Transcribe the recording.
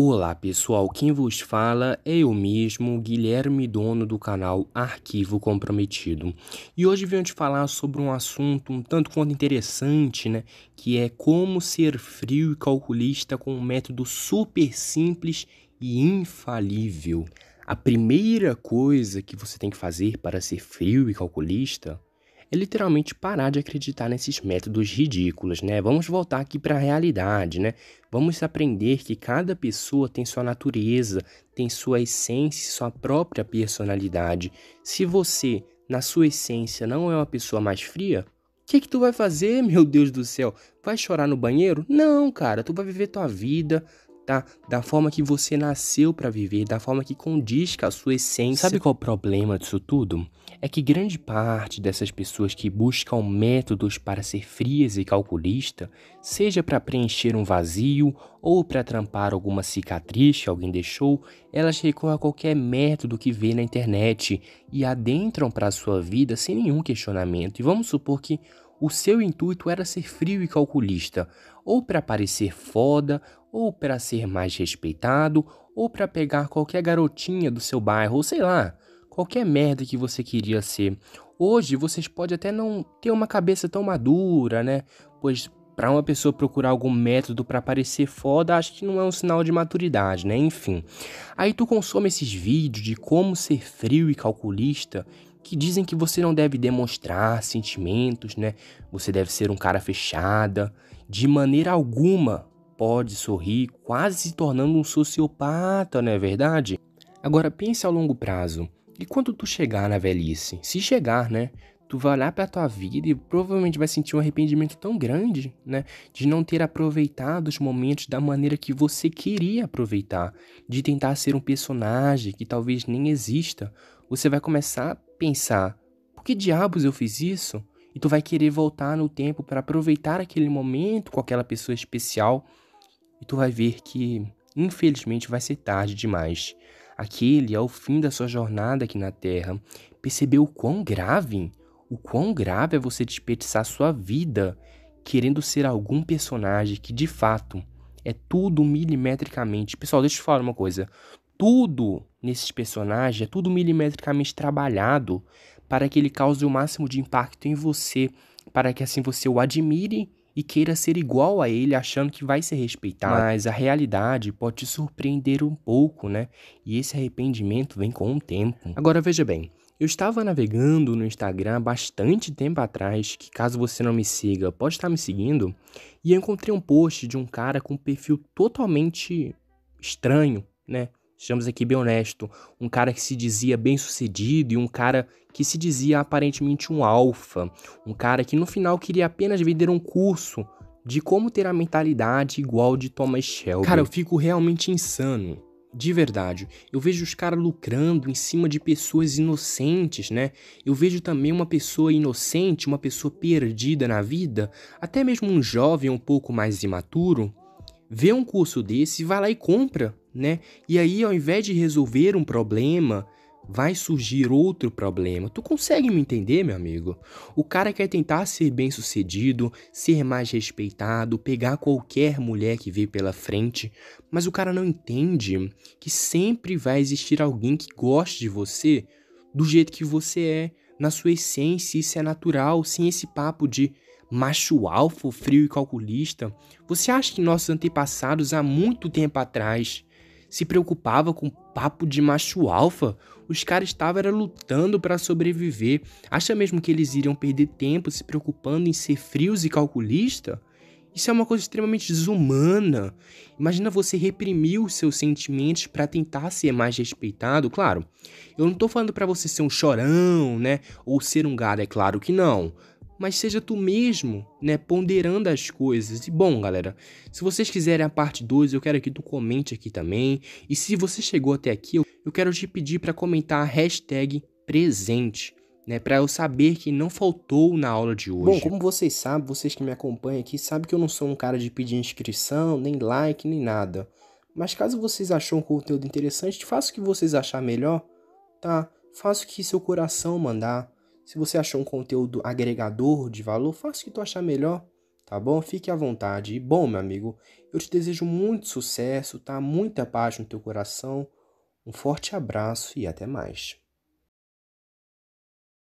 Olá pessoal, quem vos fala é eu mesmo, Guilherme, dono do canal Arquivo Comprometido. E hoje venho te falar sobre um assunto um tanto quanto interessante, né? Que é como ser frio e calculista com um método super simples e infalível. A primeira coisa que você tem que fazer para ser frio e calculista é literalmente parar de acreditar nesses métodos ridículos, né? Vamos voltar aqui para a realidade, né? Vamos aprender que cada pessoa tem sua natureza, tem sua essência, sua própria personalidade. Se você, na sua essência, não é uma pessoa mais fria, o que, que tu vai fazer, meu Deus do céu? Vai chorar no banheiro? Não, cara, tu vai viver tua vida, tá? Da forma que você nasceu para viver, da forma que condiz com a sua essência. Sabe qual é o problema disso tudo? É que grande parte dessas pessoas que buscam métodos para ser frias e calculista, seja para preencher um vazio ou para trampar alguma cicatriz que alguém deixou, elas recorrem a qualquer método que vê na internet e adentram para a sua vida sem nenhum questionamento. E vamos supor que o seu intuito era ser frio e calculista, ou para parecer foda, ou para ser mais respeitado, ou para pegar qualquer garotinha do seu bairro, ou sei lá, qualquer merda que você queria ser. Hoje vocês podem até não ter uma cabeça tão madura, né? Pois para uma pessoa procurar algum método para parecer foda, acho que não é um sinal de maturidade, né? Enfim. Aí tu consome esses vídeos de como ser frio e calculista que dizem que você não deve demonstrar sentimentos, né? Você deve ser um cara fechada, de maneira alguma pode sorrir, quase se tornando um sociopata, não é verdade? Agora pense a longo prazo. E quando tu chegar na velhice, se chegar, né? Tu vai olhar para tua vida e provavelmente vai sentir um arrependimento tão grande, né, de não ter aproveitado os momentos da maneira que você queria aproveitar, de tentar ser um personagem que talvez nem exista. Você vai começar pensar: por que diabos eu fiz isso? E tu vai querer voltar no tempo para aproveitar aquele momento com aquela pessoa especial e tu vai ver que, infelizmente, vai ser tarde demais. Aquele, é o fim da sua jornada aqui na Terra, percebeu o quão grave, o quão grave é você desperdiçar sua vida querendo ser algum personagem que, de fato, é tudo milimetricamente. Pessoal, deixa eu te falar uma coisa. Tudo nesses personagens é tudo milimetricamente trabalhado para que ele cause o máximo de impacto em você, para que assim você o admire e queira ser igual a ele, achando que vai ser respeitado. Mas a realidade pode te surpreender um pouco, né? E esse arrependimento vem com o tempo. Agora veja bem, eu estava navegando no Instagram há bastante tempo atrás, que caso você não me siga, pode estar me seguindo, e eu encontrei um post de um cara com um perfil totalmente estranho, né? Sejamos aqui bem honesto, um cara que se dizia bem-sucedido e um cara que se dizia aparentemente um alfa, um cara que no final queria apenas vender um curso de como ter a mentalidade igual de Thomas Shelby. Cara, eu fico realmente insano. De verdade, eu vejo os caras lucrando em cima de pessoas inocentes, né? Eu vejo também uma pessoa inocente, uma pessoa perdida na vida, até mesmo um jovem um pouco mais imaturo, vê um curso desse, vai lá e compra, né? E aí, ao invés de resolver um problema, vai surgir outro problema. Tu consegue me entender, meu amigo? O cara quer tentar ser bem-sucedido, ser mais respeitado, pegar qualquer mulher que vê pela frente, mas o cara não entende que sempre vai existir alguém que goste de você do jeito que você é, na sua essência, isso é natural, sem esse papo de macho alfa, frio e calculista? Você acha que nossos antepassados há muito tempo atrás se preocupava com papo de macho alfa? Os caras estavam era lutando para sobreviver. Acha mesmo que eles iriam perder tempo se preocupando em ser frios e calculista? Isso é uma coisa extremamente desumana. Imagina você reprimir os seus sentimentos para tentar ser mais respeitado, claro. Eu não estou falando para você ser um chorão, né? Ou ser um gado, é claro que não mas seja tu mesmo, né, ponderando as coisas. E bom, galera, se vocês quiserem a parte 2, eu quero que tu comente aqui também. E se você chegou até aqui, eu quero te pedir para comentar a hashtag presente. Né, para eu saber que não faltou na aula de hoje. Bom, como vocês sabem, vocês que me acompanham aqui, sabem que eu não sou um cara de pedir inscrição, nem like, nem nada. Mas caso vocês acham um conteúdo interessante, faça o que vocês achar melhor, tá? Faça o que seu coração mandar. Se você achou um conteúdo agregador de valor, faça o que tu achar melhor, tá bom? Fique à vontade. E bom, meu amigo, eu te desejo muito sucesso, tá? Muita paz no teu coração. Um forte abraço e até mais.